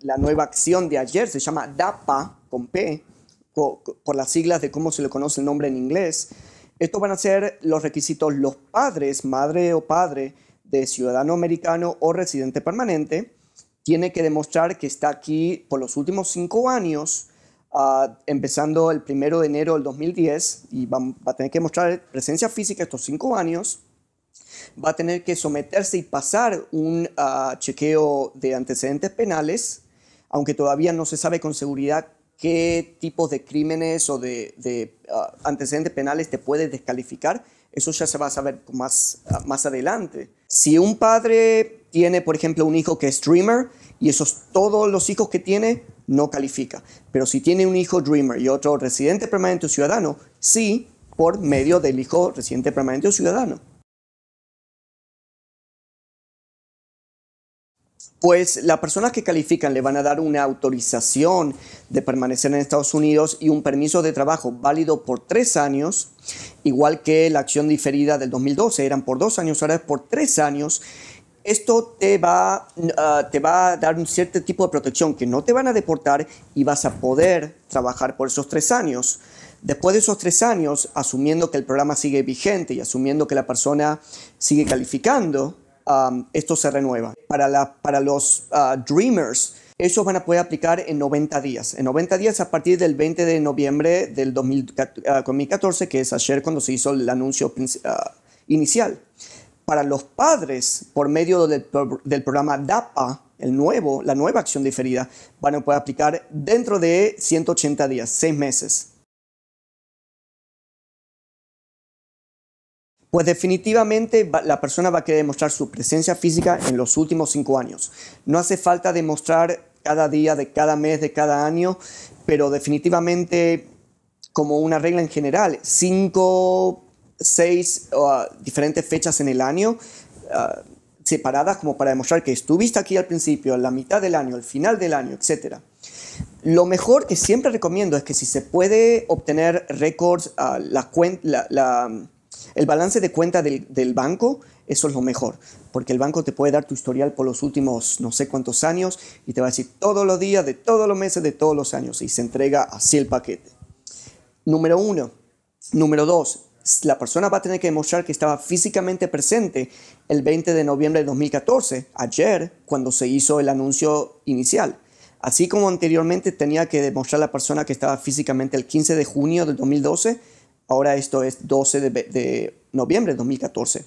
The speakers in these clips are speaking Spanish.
la nueva acción de ayer, se llama DAPA, con P, por las siglas de cómo se le conoce el nombre en inglés. Estos van a ser los requisitos los padres, madre o padre de ciudadano americano o residente permanente, tiene que demostrar que está aquí por los últimos cinco años, ah, empezando el primero de enero del 2010, y va, a tener que mostrar presencia física estos cinco años, va a tener que someterse y pasar un ah, chequeo de antecedentes penales aunque todavía no se sabe con seguridad qué tipos de crímenes o de, ah, antecedentes penales te puede descalificar, eso ya se va a saber más, ah, más adelante. Si un padre tiene, por ejemplo, un hijo que es dreamer y esos todos los hijos que tiene no califica, pero si tiene un hijo dreamer y otro residente permanente o ciudadano, sí, por medio del hijo residente permanente o ciudadano. pues las personas que califican le van a dar una autorización de permanecer en Estados Unidos y un permiso de trabajo válido por tres años, igual que la acción diferida del 2012, eran por dos años, ahora es por tres años. Esto te va, ah, te va a dar un cierto tipo de protección que no te van a deportar y vas a poder trabajar por esos tres años. Después de esos tres años, asumiendo que el programa sigue vigente y asumiendo que la persona sigue calificando, Um, esto se renueva. Para, la, para los uh, Dreamers, esos van a poder aplicar en 90 días. En 90 días a partir del 20 de noviembre del 2014, uh, que es ayer cuando se hizo el anuncio uh, inicial. Para los padres, por medio del, programa DAPA, el nuevo, la nueva acción diferida, van a poder aplicar dentro de 180 días, seis meses. Pues definitivamente la persona va a querer demostrar su presencia física en los últimos cinco años. No hace falta demostrar cada día, de cada mes, de cada año, pero definitivamente como una regla en general, cinco, seis o ah, diferentes fechas en el año. Ah, separadas como para demostrar que estuviste aquí al principio, a la mitad del año, al final del año, etc. Lo mejor que siempre recomiendo es que si se puede obtener récords, ah, la, cuenta, la, el balance de cuenta del, banco, eso es lo mejor, porque el banco te puede dar tu historial por los últimos no sé cuántos años y te va a decir todos los días, de todos los meses, de todos los años y se entrega así el paquete. Número uno. Número dos, la persona va a tener que demostrar que estaba físicamente presente el 20 de noviembre de 2014, ayer, cuando se hizo el anuncio inicial. Así como anteriormente tenía que demostrar la persona que estaba físicamente el 15 de junio del 2012, Ahora esto es 12 de, noviembre de 2014.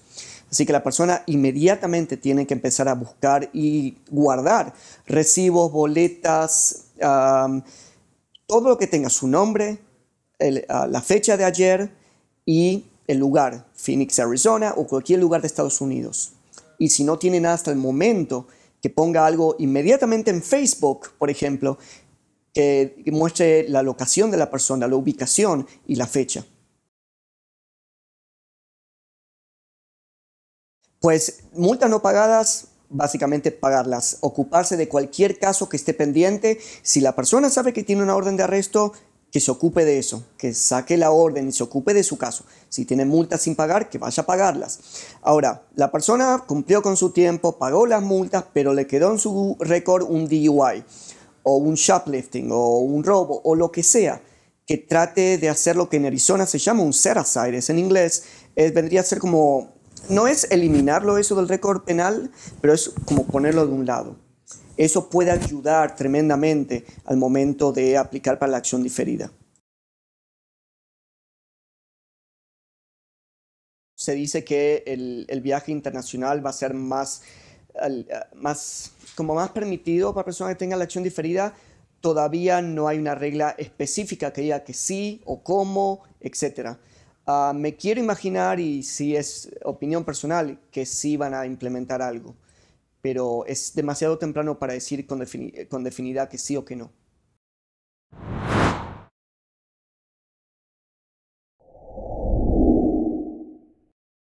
Así que la persona inmediatamente tiene que empezar a buscar y guardar recibos, boletas, todo lo que tenga su nombre, la fecha de ayer y el lugar, Phoenix, Arizona o cualquier lugar de Estados Unidos. Y si no tiene nada hasta el momento, que ponga algo inmediatamente en Facebook, por ejemplo, que muestre la locación de la persona, la ubicación y la fecha. Pues multas no pagadas, básicamente pagarlas, ocuparse de cualquier caso que esté pendiente. Si la persona sabe que tiene una orden de arresto, que se ocupe de eso, que saque la orden y se ocupe de su caso. Si tiene multas sin pagar, que vaya a pagarlas. Ahora, la persona cumplió con su tiempo, pagó las multas, pero le quedó en su récord un DUI o un shoplifting o un robo o lo que sea que trate de hacer lo que en Arizona se llama un set aside, en inglés, vendría a ser como no es eliminarlo eso del récord penal, pero es como ponerlo de un lado. Eso puede ayudar tremendamente al momento de aplicar para la acción diferida. Se dice que el, viaje internacional va a ser más, como más permitido para personas que tengan la acción diferida. Todavía no hay una regla específica que diga que sí o cómo, etcétera Ah, me quiero imaginar, y si es opinión personal, que sí van a implementar algo, pero es demasiado temprano para decir con, con definidad que sí o que no.